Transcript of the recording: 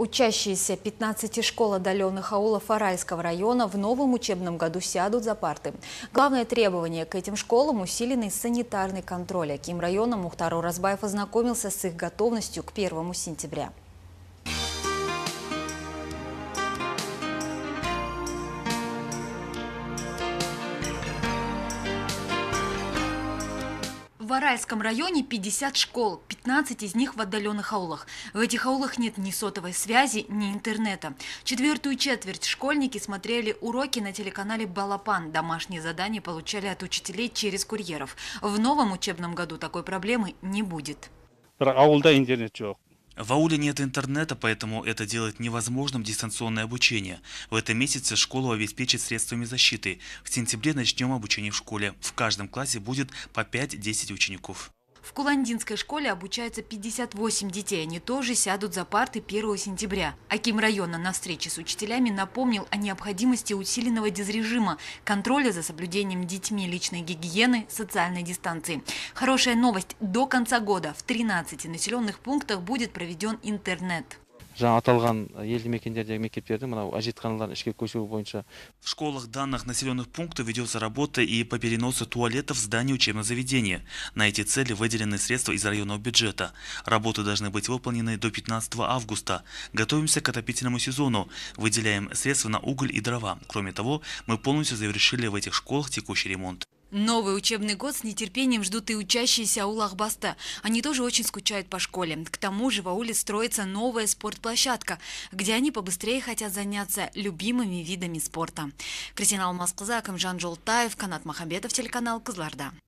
Учащиеся 15 школ отдаленных аулов Аральского района в новом учебном году сядут за парты. Главное требование к этим школам – усиленный санитарный контроль. Каким районом Мухтару Разбаев ознакомился с их готовностью к 1 сентября. В Аральском районе 50 школ, 15 из них в отдаленных аулах. В этих аулах нет ни сотовой связи, ни интернета. Четвертую четверть школьники смотрели уроки на телеканале «Балапан». Домашние задания получали от учителей через курьеров. В новом учебном году такой проблемы не будет. Аулда интернет жоқ. В ауле нет интернета, поэтому это делает невозможным дистанционное обучение. В этом месяце школу обеспечат средствами защиты. В сентябре начнем обучение в школе. В каждом классе будет по 5-10 учеников. В Куландинской школе обучаются 58 детей. Они тоже сядут за парты 1 сентября. Аким района на встрече с учителями напомнил о необходимости усиленного дезрежима, контроля за соблюдением детьми личной гигиены, социальной дистанции. Хорошая новость. До конца года в 13 населенных пунктах будет проведен интернет жаңа аталған елді мекендердегі мектептердің мынау әжетханаларын ішке көшіру бойынша в школах данных населенных пунктов ведется работа и по переносу туалетов в здание учебного заведения на эти цели выделены средства из районного бюджета работы должны быть выполнены до 15 августа готовимся к отопительному сезону выделяем средства на уголь и дрова кроме того мы полностью завершили в этих школах текущий ремонт Новый учебный год с нетерпением ждут и учащиеся Аулахбаста. Они тоже очень скучают по школе. К тому же в ауле строится новая спортплощадка, где они побыстрее хотят заняться любимыми видами спорта. Кристина Алмаз Казаком, Жан Жолтаев, Канат Махамбетов, телеканал Кызларда.